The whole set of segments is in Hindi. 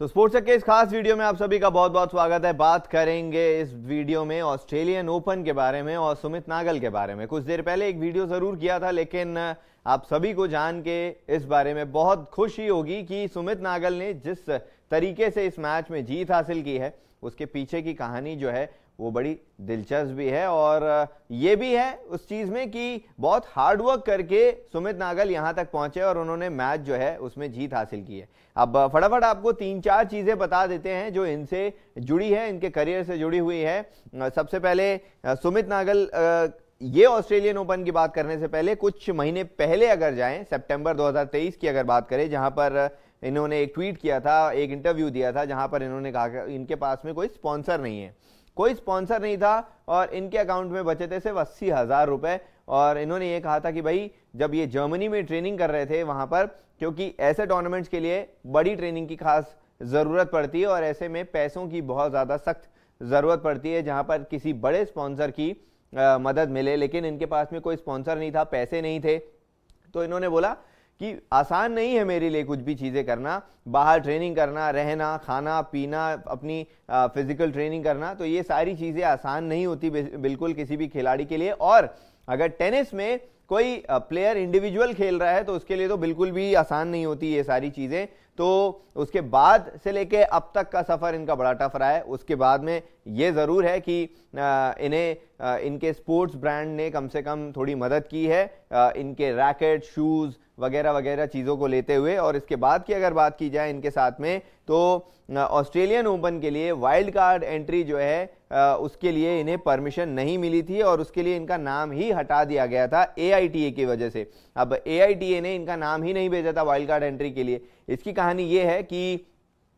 तो स्पोर्ट्स के इस खास वीडियो में आप सभी का बहुत बहुत स्वागत है बात करेंगे इस वीडियो में ऑस्ट्रेलियन ओपन के बारे में और सुमित नागल के बारे में कुछ देर पहले एक वीडियो ज़रूर किया था लेकिन आप सभी को जान के इस बारे में बहुत खुशी होगी कि सुमित नागल ने जिस तरीके से इस मैच में जीत हासिल की है उसके पीछे की कहानी जो है वो बड़ी दिलचस्प भी है और ये भी है उस चीज़ में कि बहुत हार्ड वर्क करके सुमित नागल यहाँ तक पहुँचे और उन्होंने मैच जो है उसमें जीत हासिल की है अब फटाफट आपको तीन चार चीज़ें बता देते हैं जो इनसे जुड़ी है इनके करियर से जुड़ी हुई है सबसे पहले सुमित नागल ये ऑस्ट्रेलियन ओपन की बात करने से पहले कुछ महीने पहले अगर जाएं सितंबर 2023 की अगर बात करें जहां पर इन्होंने एक ट्वीट किया था एक इंटरव्यू दिया था जहां पर इन्होंने कहा कि इनके पास में कोई स्पॉन्सर नहीं है कोई स्पॉन्सर नहीं था और इनके अकाउंट में बचे थे सिर्फ अस्सी हज़ार रुपये और इन्होंने ये कहा था कि भाई जब ये जर्मनी में ट्रेनिंग कर रहे थे वहाँ पर क्योंकि ऐसे टूर्नामेंट्स के लिए बड़ी ट्रेनिंग की खास ज़रूरत पड़ती है और ऐसे में पैसों की बहुत ज़्यादा सख्त ज़रूरत पड़ती है जहाँ पर किसी बड़े स्पॉन्सर की आ, मदद मिले लेकिन इनके पास में कोई स्पॉन्सर नहीं था पैसे नहीं थे तो इन्होंने बोला कि आसान नहीं है मेरे लिए कुछ भी चीज़ें करना बाहर ट्रेनिंग करना रहना खाना पीना अपनी फिज़िकल ट्रेनिंग करना तो ये सारी चीज़ें आसान नहीं होती बिल्कुल किसी भी खिलाड़ी के लिए और अगर टेनिस में कोई प्लेयर इंडिविजुअल खेल रहा है तो उसके लिए तो बिल्कुल भी आसान नहीं होती ये सारी चीज़ें तो उसके बाद से लेके अब तक का सफ़र इनका बड़ा टफ रहा है उसके बाद में ये ज़रूर है कि इन्हें इनके स्पोर्ट्स ब्रांड ने कम से कम थोड़ी मदद की है इनके रैकेट शूज़ वगैरह वगैरह चीज़ों को लेते हुए और इसके बाद की अगर बात की जाए इनके साथ में तो ऑस्ट्रेलियन ओपन के लिए वाइल्ड कार्ड एंट्री जो है उसके लिए इन्हें परमिशन नहीं मिली थी और उसके लिए इनका नाम ही हटा दिया गया था ए की वजह से अब ए ने इनका नाम ही नहीं भेजा था वाइल्ड कार्ड एंट्री के लिए इसकी कहानी ये है कि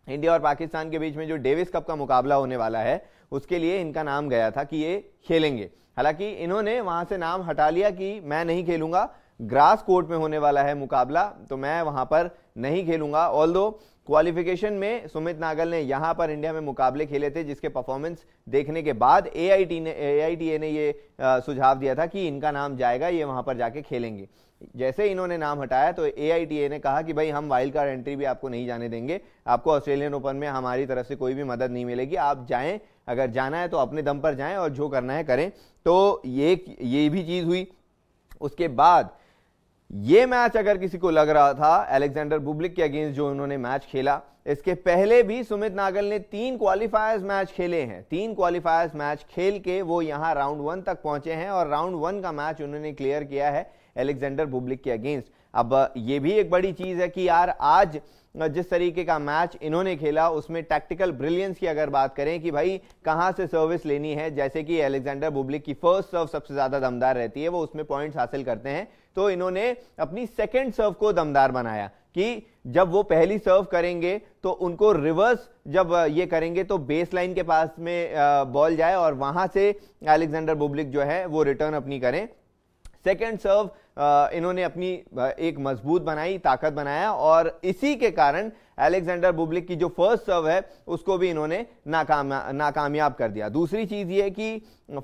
इंडिया और पाकिस्तान के बीच में जो डेविस कप का मुकाबला होने वाला है उसके लिए इनका नाम गया था कि ये खेलेंगे हालांकि इन्होंने वहां से नाम हटा लिया कि मैं नहीं खेलूंगा ग्रास कोर्ट में होने वाला है मुकाबला तो मैं वहां पर नहीं खेलूंगा ऑल क्वालिफिकेशन में सुमित नागल ने यहां पर इंडिया में मुकाबले खेले थे जिसके परफॉर्मेंस देखने के बाद ए ने ए ने ये सुझाव दिया था कि इनका नाम जाएगा ये वहां पर जाके खेलेंगे जैसे इन्होंने नाम हटाया तो ए ने कहा कि भाई हम वाइल्ड कार्ड एंट्री भी आपको नहीं जाने देंगे आपको ऑस्ट्रेलियन ओपन में हमारी तरफ से कोई भी मदद नहीं मिलेगी आप जाएं अगर जाना है तो अपने दम पर जाएं और जो करना है करें तो ये ये भी चीज़ हुई उसके बाद ये मैच अगर किसी को लग रहा था एलेक्जेंडर बुबलिक के अगेंस्ट जो उन्होंने मैच खेला इसके पहले भी सुमित नागल ने तीन क्वालिफायर्स मैच खेले हैं तीन क्वालिफायर्स मैच खेल के वो यहां राउंड वन तक पहुंचे हैं और राउंड वन का मैच उन्होंने क्लियर किया है एलेक्जेंडर बुबलिक के अगेंस्ट अब uh, ये भी एक बड़ी चीज़ है कि यार आज uh, जिस तरीके का मैच इन्होंने खेला उसमें टैक्टिकल ब्रिलियंस की अगर बात करें कि भाई कहाँ से सर्विस लेनी है जैसे कि एलेक्जेंडर बुबलिक की फर्स्ट सर्व सबसे ज़्यादा दमदार रहती है वो उसमें पॉइंट्स हासिल करते हैं तो इन्होंने अपनी सेकेंड सर्व को दमदार बनाया कि जब वो पहली सर्व करेंगे तो उनको रिवर्स जब uh, ये करेंगे तो बेस लाइन के पास में बॉल जाए और वहां से अलेक्जेंडर बुबलिक जो है वो रिटर्न अपनी करें सेकेंड सर्व uh, इन्होंने अपनी uh, एक मजबूत बनाई ताकत बनाया और इसी के कारण एलेक्जेंडर बुबलिक की जो फर्स्ट सर्व है उसको भी इन्होंने नाकाम नाकामयाब कर दिया दूसरी चीज़ ये कि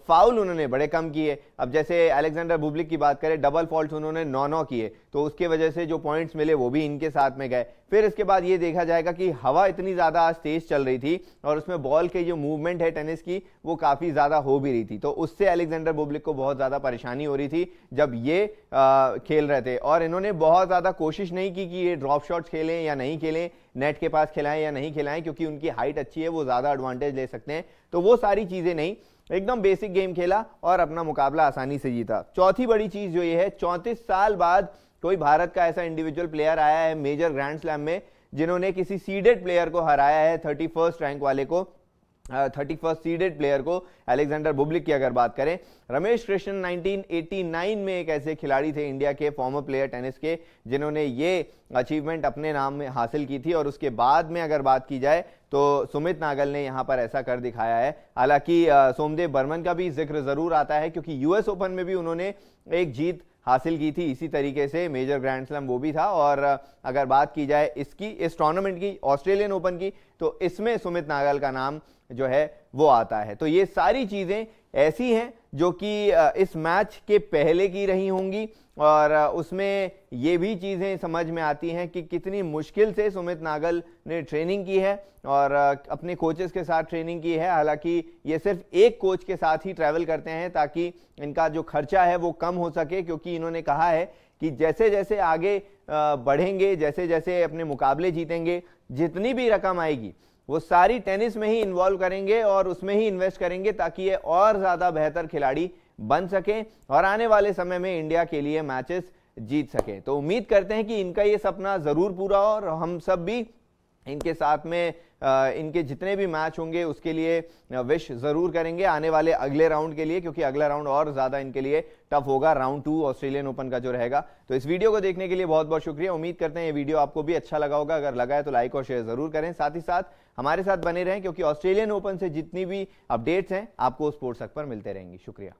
फाउल उन्होंने बड़े कम किए अब जैसे एलेक्जेंडर बुबलिक की बात करें डबल फॉल्ट उन्होंने नौ नौ किए तो उसके वजह से जो पॉइंट्स मिले वो भी इनके साथ में गए फिर इसके बाद ये देखा जाएगा कि हवा इतनी ज़्यादा आज तेज चल रही थी और उसमें बॉल के जो मूवमेंट है टेनिस की वो काफ़ी ज़्यादा हो भी रही थी तो उससे अलेक्जेंडर बुबलिक को बहुत ज़्यादा परेशानी हो रही थी जब ये आ, खेल रहे थे और इन्होंने बहुत ज़्यादा कोशिश नहीं की कि ये ड्रॉप शॉट्स खेलें या नहीं खेलें नेट के पास खिलाएं या नहीं खिलाएं क्योंकि उनकी हाइट अच्छी है वो ज़्यादा एडवांटेज ले सकते हैं तो वो सारी चीज़ें नहीं एकदम बेसिक गेम खेला और अपना मुकाबला आसानी से जीता चौथी बड़ी चीज़ जो ये है चौंतीस साल बाद कोई तो भारत का ऐसा इंडिविजुअल प्लेयर आया है मेजर ग्रैंड स्लैम में जिन्होंने किसी सीडेड प्लेयर को हराया है थर्टी फर्स्ट रैंक वाले को थर्टी फर्स्ट सीडेड प्लेयर को अलेक्जेंडर बुब्लिक की अगर बात करें रमेश कृष्ण 1989 में एक ऐसे खिलाड़ी थे इंडिया के फॉर्मर प्लेयर टेनिस के जिन्होंने ये अचीवमेंट अपने नाम में हासिल की थी और उसके बाद में अगर बात की जाए तो सुमित नागल ने यहां पर ऐसा कर दिखाया है हालांकि सोमदेव बर्मन का भी जिक्र जरूर आता है क्योंकि यूएस ओपन में भी उन्होंने एक जीत हासिल की थी इसी तरीके से मेजर ग्रैंड स्लम वो भी था और अगर बात की जाए इसकी इस टूर्नामेंट की ऑस्ट्रेलियन ओपन की तो इसमें सुमित नागल का नाम जो है वो आता है तो ये सारी चीज़ें ऐसी हैं जो कि इस मैच के पहले की रही होंगी और उसमें ये भी चीज़ें समझ में आती हैं कि कितनी मुश्किल से सुमित नागल ने ट्रेनिंग की है और अपने कोचेस के साथ ट्रेनिंग की है हालांकि ये सिर्फ एक कोच के साथ ही ट्रैवल करते हैं ताकि इनका जो खर्चा है वो कम हो सके क्योंकि इन्होंने कहा है कि जैसे जैसे आगे बढ़ेंगे जैसे जैसे अपने मुकाबले जीतेंगे जितनी भी रकम आएगी वो सारी टेनिस में ही इन्वॉल्व करेंगे और उसमें ही इन्वेस्ट करेंगे ताकि ये और ज़्यादा बेहतर खिलाड़ी बन सके और आने वाले समय में इंडिया के लिए मैचेस जीत सके तो उम्मीद करते हैं कि इनका ये सपना ज़रूर पूरा हो और हम सब भी इनके साथ में इनके जितने भी मैच होंगे उसके लिए विश ज़रूर करेंगे आने वाले अगले राउंड के लिए क्योंकि अगला राउंड और ज़्यादा इनके लिए टफ होगा राउंड टू ऑस्ट्रेलियन ओपन का जो रहेगा तो इस वीडियो को देखने के लिए बहुत बहुत शुक्रिया उम्मीद करते हैं ये वीडियो आपको भी अच्छा लगा होगा अगर लगा है तो लाइक और शेयर ज़रूर करें साथ ही साथ हमारे साथ बने रहें क्योंकि ऑस्ट्रेलियन ओपन से जितनी भी अपडेट्स हैं आपको स्पोर्ट्स तक पर मिलते रहेंगे शुक्रिया